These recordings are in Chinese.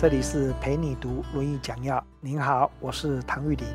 这里是陪你读《论语讲要》，您好，我是唐玉林。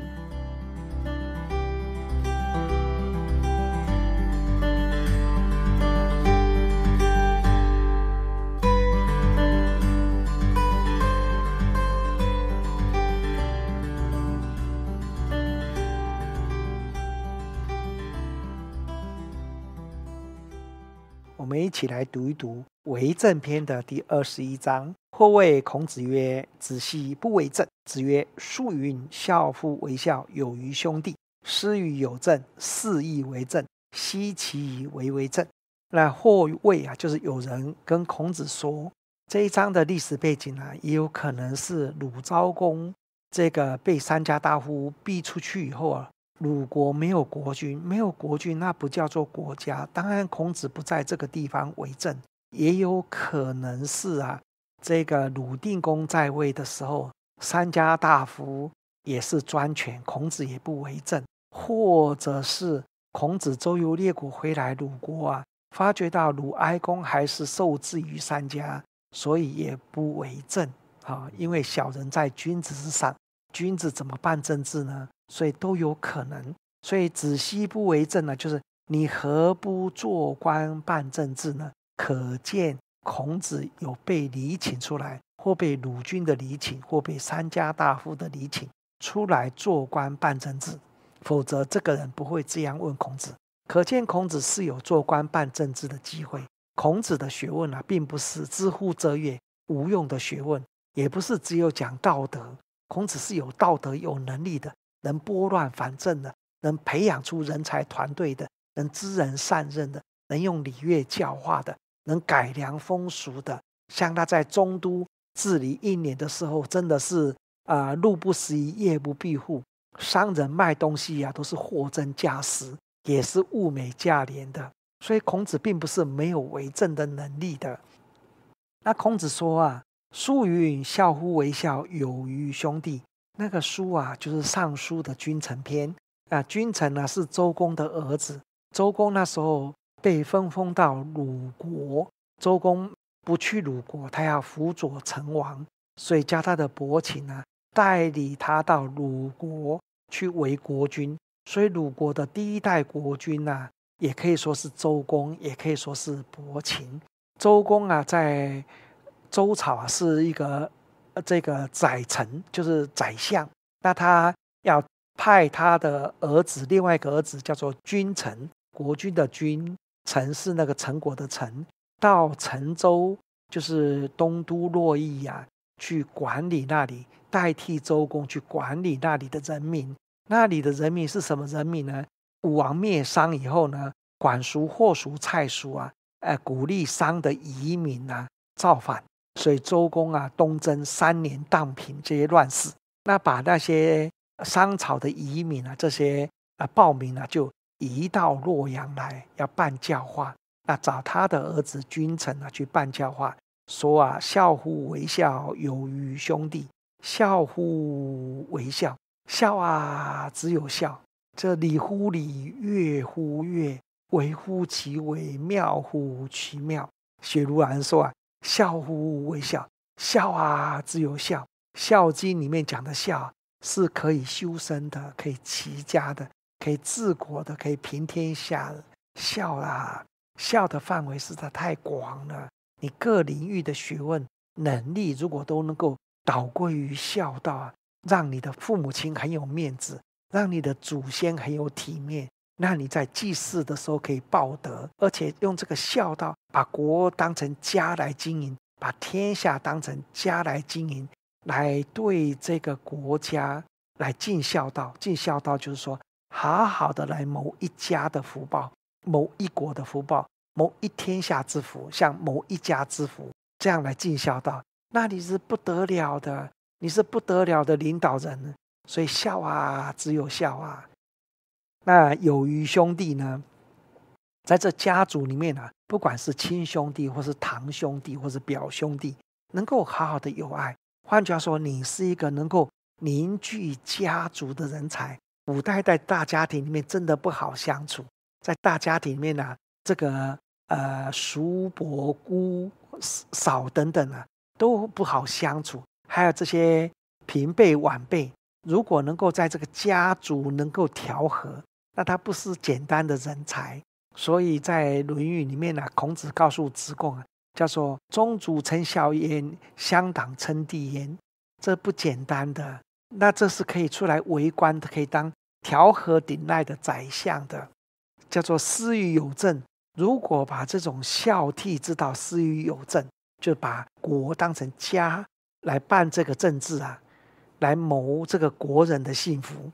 我们一起来读一读《为政篇》的第二十一章。或谓孔子曰：“子系不为政？”子曰：“叔云，孝夫为孝，有于兄弟；师与有政，是亦为政。奚其为为政？”那或谓啊，就是有人跟孔子说，这一章的历史背景呢，也有可能是鲁昭公这个被三家大夫逼出去以后啊。鲁国没有国君，没有国君，那不叫做国家。当然，孔子不在这个地方为政，也有可能是啊，这个鲁定公在位的时候，三家大夫也是专权，孔子也不为政，或者是孔子周游列国回来，鲁国啊，发觉到鲁哀公还是受制于三家，所以也不为政啊，因为小人在君子之上，君子怎么办政治呢？所以都有可能，所以子息不为政呢，就是你何不做官办政治呢？可见孔子有被礼请出来，或被鲁君的礼请，或被三家大夫的礼请出来做官办政治，否则这个人不会这样问孔子。可见孔子是有做官办政治的机会。孔子的学问啊，并不是知乎者也无用的学问，也不是只有讲道德。孔子是有道德、有能力的。能拨乱反正的，能培养出人才团队的，能知人善任的，能用礼乐教化的，能改良风俗的，像他在中都治理一年的时候，真的是啊，路不拾遗，夜不闭户，商人卖东西啊，都是货真价实，也是物美价廉的。所以孔子并不是没有为政的能力的。那孔子说啊：“树云孝乎为孝，友于兄弟。”那个书啊，就是《尚书》的《君臣篇》啊。君臣呢，是周公的儿子。周公那时候被分封到鲁国，周公不去鲁国，他要辅佐成王，所以叫他的伯禽啊，代理他到鲁国去为国君。所以鲁国的第一代国君呢，也可以说是周公，也可以说是伯禽。周公啊，在周朝啊，是一个。呃，这个宰臣就是宰相，那他要派他的儿子，另外一个儿子叫做君臣，国君的君，臣是那个陈国的臣，到陈州，就是东都洛邑呀，去管理那里，代替周公去管理那里的人民。那里的人民是什么人民呢？武王灭商以后呢，管叔、霍叔、蔡叔啊，哎，鼓励商的移民啊，造反。所以周公啊，东征三年荡平这些乱世，那把那些商朝的遗民啊，这些啊暴民啊，就移到洛阳来，要办教化。那找他的儿子君臣啊去办教化，说啊，孝乎为孝，有于兄弟；孝乎为孝，孝啊只有孝。这礼乎礼，乐乎乐，为乎其为，妙乎其妙。雪如兰说啊。笑呼微笑，笑啊，只有笑，《孝经里面讲的笑是可以修身的，可以齐家的，可以治国的，可以平天下的。啦，啊，的范围实在太广了。你各领域的学问能力，如果都能够导归于孝道啊，让你的父母亲很有面子，让你的祖先很有体面。那你在祭祀的时候可以报德，而且用这个孝道把国当成家来经营，把天下当成家来经营，来对这个国家来尽孝道。尽孝道就是说，好好的来谋一家的福报，谋一国的福报，谋一天下之福，像谋一家之福这样来尽孝道，那你是不得了的，你是不得了的领导人。所以孝啊，只有孝啊。那有余兄弟呢，在这家族里面啊，不管是亲兄弟，或是堂兄弟，或是表兄弟，能够好好的友爱。换句话说，你是一个能够凝聚家族的人才。五代代大家庭里面真的不好相处，在大家庭里面呢，这个呃叔伯姑嫂等等啊都不好相处。还有这些平辈晚辈，如果能够在这个家族能够调和。那他不是简单的人才，所以在《论语》里面呢，孔子告诉子贡啊，叫做“宗族称孝焉，乡党称帝焉”，这不简单的，那这是可以出来为官的，可以当调和鼎赖的宰相的，叫做“施于有政”。如果把这种孝悌之道施于有政，就把国当成家来办这个政治啊，来谋这个国人的幸福。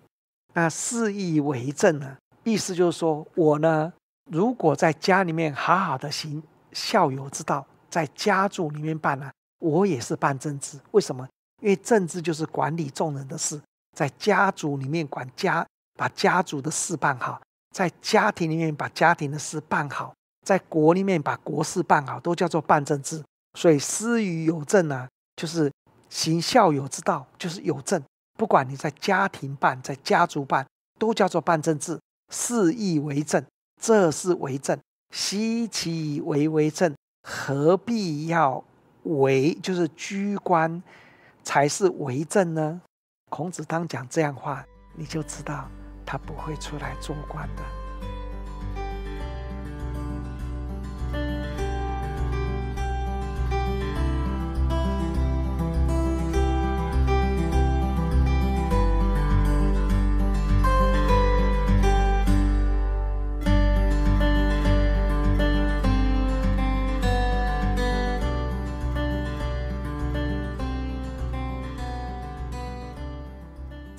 那四义为政呢？意思就是说，我呢，如果在家里面好好的行孝友之道，在家族里面办呢，我也是办政治。为什么？因为政治就是管理众人的事，在家族里面管家，把家族的事办好；在家庭里面把家庭的事办好；在国里面把国事办好，都叫做办政治。所以私语有政呢，就是行孝友之道，就是有政。不管你在家庭办，在家族办，都叫做办政治，事义为政，这是为政，习其为为政，何必要为？就是居官，才是为政呢？孔子当讲这样话，你就知道他不会出来做官的。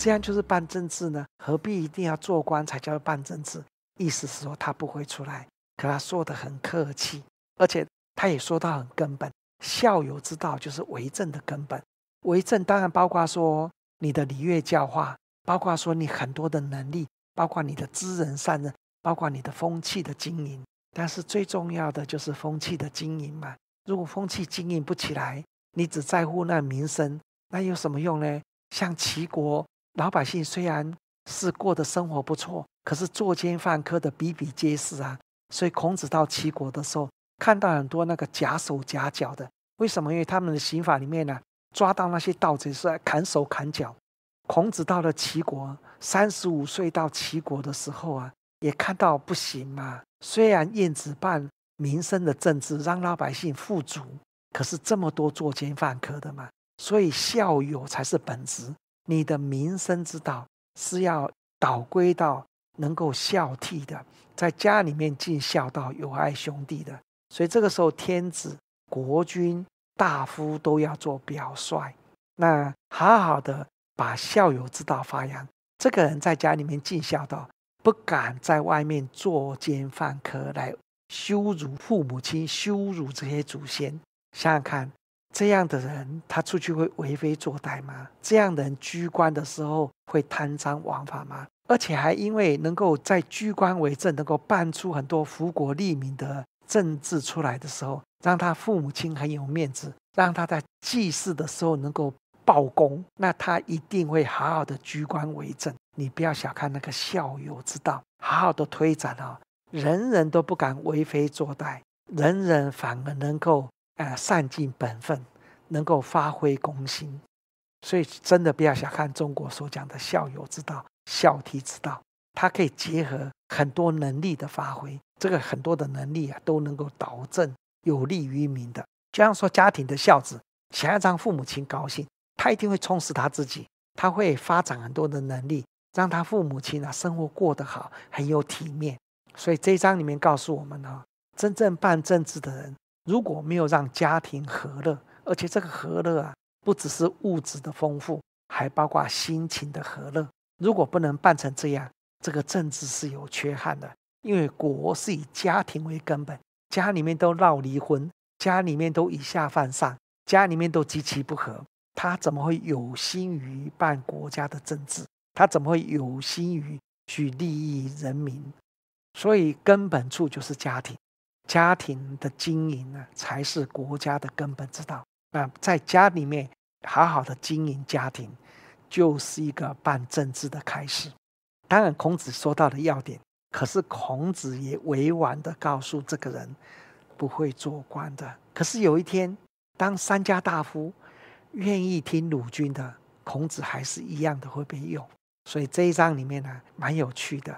这样就是办政治呢？何必一定要做官才叫办政治？意思是说他不会出来，可他说的很客气，而且他也说到很根本。校友之道就是为政的根本，为政当然包括说你的礼乐教化，包括说你很多的能力，包括你的知人善任，包括你的风气的经营。但是最重要的就是风气的经营嘛。如果风气经营不起来，你只在乎那名声，那有什么用呢？像齐国。老百姓虽然是过得生活不错，可是作奸犯科的比比皆是啊。所以孔子到齐国的时候，看到很多那个假手假脚的。为什么？因为他们的刑法里面呢，抓到那些盗贼是砍手砍脚。孔子到了齐国，三十五岁到齐国的时候啊，也看到不行嘛。虽然晏子办民生的政治，让老百姓富足，可是这么多作奸犯科的嘛。所以孝友才是本职。你的民生之道是要导归到能够孝悌的，在家里面尽孝道、友爱兄弟的。所以这个时候，天子、国君、大夫都要做表率，那好好的把孝友之道发扬。这个人在家里面尽孝道，不敢在外面作奸犯科，来羞辱父母亲、羞辱这些祖先。想想看。这样的人，他出去会为非作歹吗？这样的人居官的时候会贪赃枉法吗？而且还因为能够在居官为政，能够办出很多福国利民的政治出来的时候，让他父母亲很有面子，让他在祭祀的时候能够报功，那他一定会好好的居官为政。你不要小看那个孝友之道，好好的推展啊，人人都不敢为非作歹，人人反而能够。啊，善尽本分，能够发挥公心，所以真的不要小看中国所讲的孝友之道、孝悌之道，它可以结合很多能力的发挥。这个很多的能力啊，都能够导正，有利于民的。就像说家庭的孝子，想要让父母亲高兴，他一定会充实他自己，他会发展很多的能力，让他父母亲啊生活过得好，很有体面。所以这一章里面告诉我们呢，真正办政治的人。如果没有让家庭和乐，而且这个和乐啊，不只是物质的丰富，还包括心情的和乐。如果不能办成这样，这个政治是有缺憾的。因为国是以家庭为根本，家里面都闹离婚，家里面都以下犯上，家里面都极其不和，他怎么会有心于办国家的政治？他怎么会有心于去利益人民？所以根本处就是家庭。家庭的经营呢，才是国家的根本之道。那在家里面好好的经营家庭，就是一个办政治的开始。当然，孔子说到的要点，可是孔子也委婉的告诉这个人，不会做官的。可是有一天，当三家大夫愿意听鲁军的，孔子还是一样的会被用。所以这一章里面呢，蛮有趣的。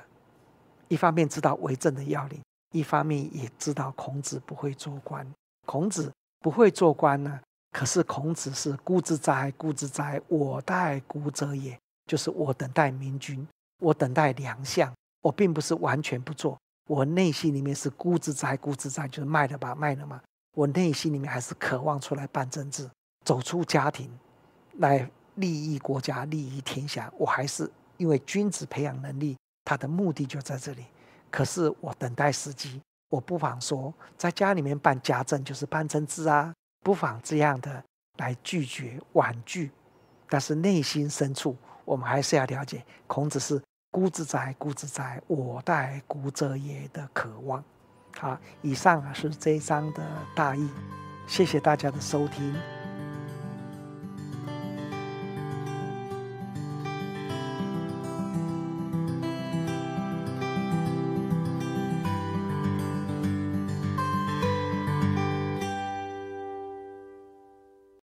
一方面知道为政的要领。一方面也知道孔子不会做官，孔子不会做官呢。可是孔子是孤之哉，孤之哉！我待孤者也，就是我等待明君，我等待良相。我并不是完全不做，我内心里面是孤之哉，孤之哉，就是卖了吧，卖了嘛。我内心里面还是渴望出来办政治，走出家庭，来利益国家，利益天下。我还是因为君子培养能力，他的目的就在这里。可是我等待时机，我不妨说，在家里面办家政就是办政治啊，不妨这样的来拒绝婉拒。但是内心深处，我们还是要了解，孔子是孤子哉，孤子哉，我待孤者也的渴望。好，以上啊是这一章的大意，谢谢大家的收听。